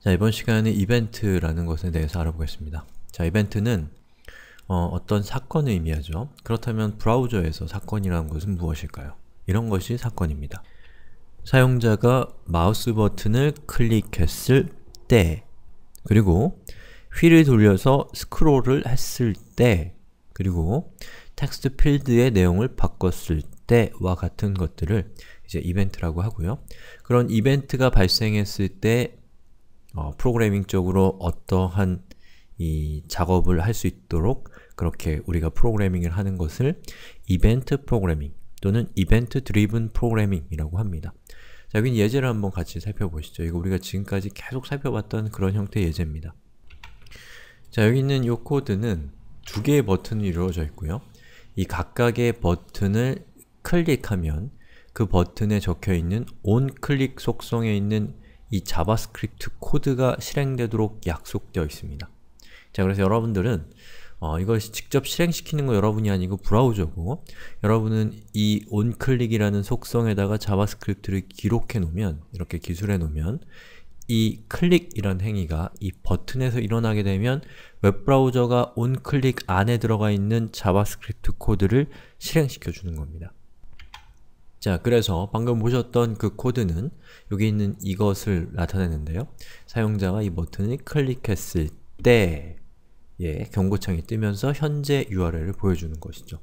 자, 이번 시간에 이벤트라는 것에 대해서 알아보겠습니다. 자, 이벤트는 어, 떤 사건을 의미하죠. 그렇다면 브라우저에서 사건이라는 것은 무엇일까요? 이런 것이 사건입니다. 사용자가 마우스 버튼을 클릭했을 때 그리고 휠을 돌려서 스크롤을 했을 때 그리고 텍스트 필드의 내용을 바꿨을 때와 같은 것들을 이제 이벤트라고 하고요. 그런 이벤트가 발생했을 때 어, 프로그래밍적으로 어떠한 이 작업을 할 수 있도록 그렇게 우리가 프로그래밍을 하는 것을 이벤트 프로그래밍 또는 이벤트 드리븐 프로그래밍이라고 합니다. 자, 여긴 예제를 한번 같이 살펴보시죠. 이거 우리가 지금까지 계속 살펴봤던 그런 형태의 예제입니다. 자, 여기 있는 이 코드는 두 개의 버튼이 이루어져 있고요. 이 각각의 버튼을 클릭하면 그 버튼에 적혀있는 onClick 속성에 있는 이 자바스크립트 코드가 실행되도록 약속되어 있습니다. 자, 그래서 여러분들은 어, 이걸 직접 실행시키는 거 여러분이 아니고 브라우저고 여러분은 이 onClick이라는 속성에다가 자바스크립트를 기록해 놓으면 이렇게 기술해 놓으면 이 클릭이란 행위가 이 버튼에서 일어나게 되면 웹브라우저가 onClick 안에 들어가 있는 자바스크립트 코드를 실행시켜 주는 겁니다. 자, 그래서 방금 보셨던 그 코드는 여기 있는 이것을 나타내는데요. 사용자가 이 버튼을 클릭했을 때 예, 경고창이 뜨면서 현재 URL을 보여주는 것이죠.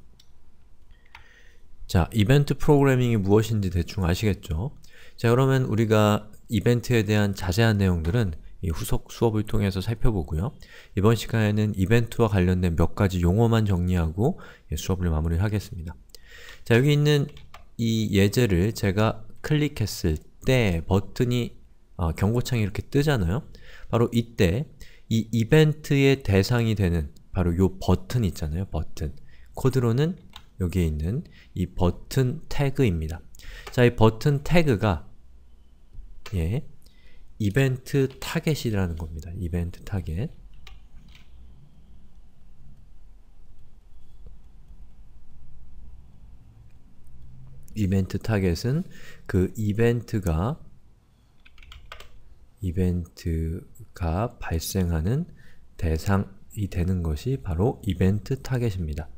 자, 이벤트 프로그래밍이 무엇인지 대충 아시겠죠? 자, 그러면 우리가 이벤트에 대한 자세한 내용들은 후속 수업을 통해서 살펴보고요. 이번 시간에는 이벤트와 관련된 몇 가지 용어만 정리하고 예, 수업을 마무리하겠습니다. 자, 여기 있는 이 예제를 제가 클릭했을 때 버튼이 어, 경고창이 이렇게 뜨잖아요? 바로 이때 이 이벤트의 대상이 되는 바로 요 버튼 있잖아요, 버튼. 코드로는 여기에 있는 이 버튼 태그입니다. 자, 이 버튼 태그가 예, 이벤트 타겟이라는 겁니다. 이벤트 타겟. 이벤트 타겟은 그 이벤트가 이벤트가 발생하는 대상이 되는 것이 바로 이벤트 타겟입니다.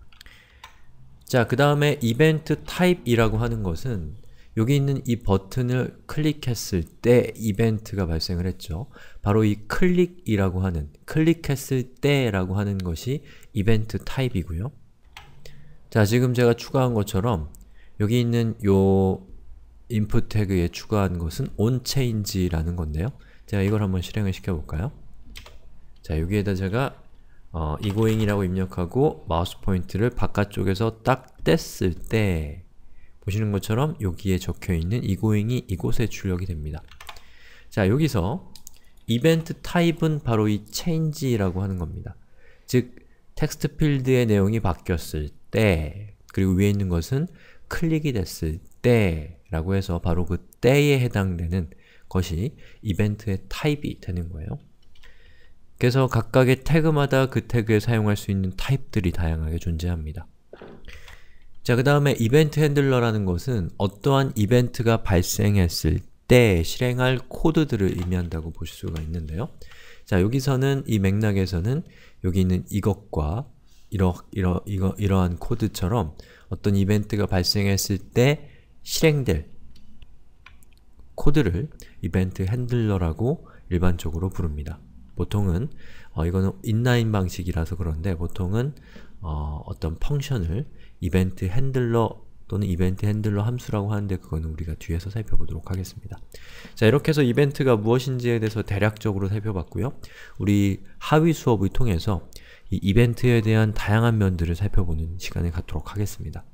자, 그 다음에 이벤트 타입이라고 하는 것은 여기 있는 이 버튼을 클릭했을 때 이벤트가 발생을 했죠. 바로 이 클릭이라고 하는, 클릭했을 때라고 하는 것이 이벤트 타입이고요. 자, 지금 제가 추가한 것처럼 여기 있는 요 input 태그에 추가한 것은 onChange라는 건데요. 제가 이걸 한번 실행을 시켜볼까요? 자, 여기에다 제가 어, 이고잉이라고 입력하고 마우스 포인트를 바깥쪽에서 딱 뗐을 때 보시는 것처럼 여기에 적혀있는 이고잉이 이곳에 출력이 됩니다. 자, 여기서 이벤트 타입은 바로 이 change라고 하는 겁니다. 즉, 텍스트 필드의 내용이 바뀌었을 때 그리고 위에 있는 것은 클릭이 됐을 때라고 해서 바로 그 때에 해당되는 것이 이벤트의 타입이 되는 거예요. 그래서 각각의 태그마다 그 태그에 사용할 수 있는 타입들이 다양하게 존재합니다. 자, 그 다음에 이벤트 핸들러라는 것은 어떠한 이벤트가 발생했을 때 실행할 코드들을 의미한다고 볼 수가 있는데요. 자, 여기서는 이 맥락에서는 여기 있는 이것과 이러, 이러, 이거, 이러한 코드처럼 어떤 이벤트가 발생했을 때 실행될 코드를 이벤트 핸들러라고 일반적으로 부릅니다. 보통은 어, 이거는 인라인 방식이라서 그런데 보통은 어, 떤 펑션을 이벤트 핸들러 또는 이벤트 핸들러 함수라고 하는데 그거는 우리가 뒤에서 살펴보도록 하겠습니다. 자 이렇게 해서 이벤트가 무엇인지에 대해서 대략적으로 살펴봤고요. 우리 하위 수업을 통해서 이 이벤트에 대한 다양한 면들을 살펴보는 시간을 갖도록 하겠습니다.